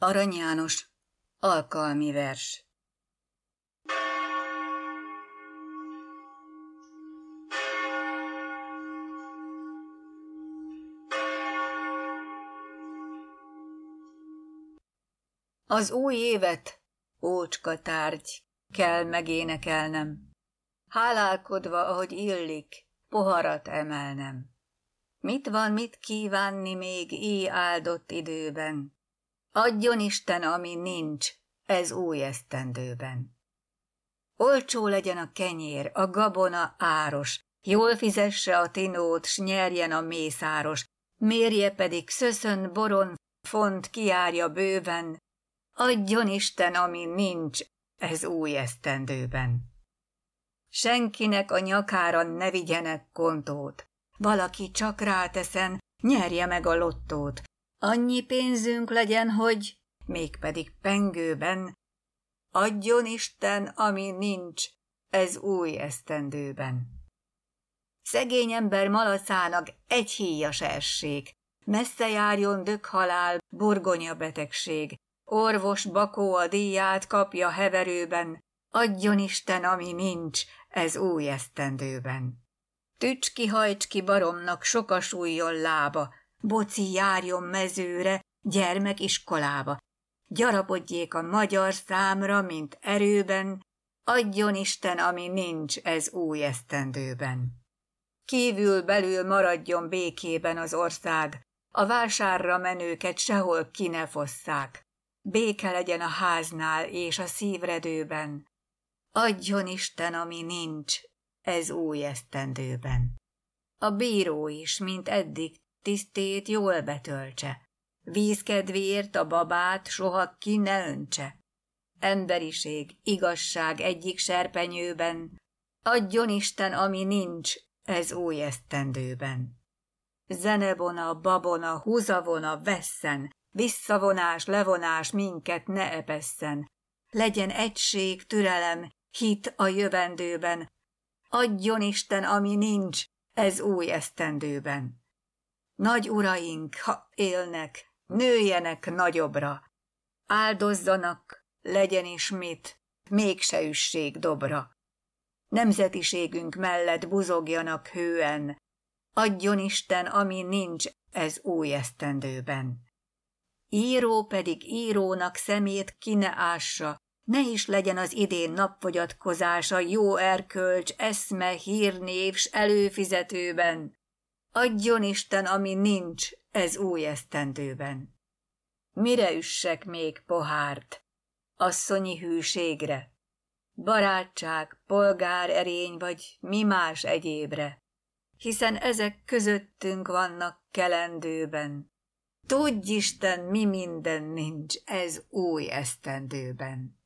Arany János, alkalmi vers. Az új évet, ócska tárgy, kell megénekelnem, hálálkodva, ahogy illik, poharat emelnem. Mit van mit kívánni még íj áldott időben? Adjon Isten, ami nincs, ez új esztendőben. Olcsó legyen a kenyér, a gabona áros, jól fizesse a tinót, s nyerjen a mészáros, mérje pedig szöszön, boron, font kiárja bőven. Adjon Isten, ami nincs, ez új esztendőben. Senkinek a nyakára ne vigyenek kontót. Valaki csak ráteszen, nyerje meg a lottót, Annyi pénzünk legyen, hogy mégpedig pengőben adjon Isten, ami nincs, ez új esztendőben. Szegény ember malacának egy híjas essék, messze járjon dökhalál, burgonya betegség, orvos bakó a díját kapja heverőben, adjon Isten, ami nincs, ez új esztendőben. Tücs ki, hajts ki baromnak, sokasújjon lába, Boci járjon mezőre, gyermekiskolába, gyarapodjék a magyar számra, mint erőben, adjon Isten, ami nincs ez új esztendőben. Kívül belül maradjon békében az ország, a vásárra menőket sehol ki ne fosszák. Béke legyen a háznál és a szívredőben. Adjon Isten, ami nincs, ez új esztendőben. A bíró is, mint eddig, tisztét jól betöltse, vízkedvéért a babát soha ki ne öntse. Emberiség, igazság egyik serpenyőben, adjon Isten, ami nincs, ez új esztendőben. Zenebona, babona, húzavona, vesszen, visszavonás, levonás minket ne epesszen. Legyen egység, türelem, hit a jövendőben, adjon Isten, ami nincs, ez új esztendőben. Nagy uraink, ha élnek, nőjenek nagyobbra, áldozzanak, legyen is mit, mégse üsség dobra. Nemzetiségünk mellett buzogjanak hően, adjon Isten, ami nincs ez új esztendőben. Író pedig írónak szemét ki ne ássa, ne is legyen az idén napfogyatkozása jó erkölcs, eszme, hírnév s előfizetőben, Adjon Isten, ami nincs ez új esztendőben. Mire üssek még pohárt? Asszonyi hűségre? Barátság, polgár erény vagy mi más egyébre? Hiszen ezek közöttünk vannak kelendőben. Tudj Isten, mi minden nincs ez új esztendőben.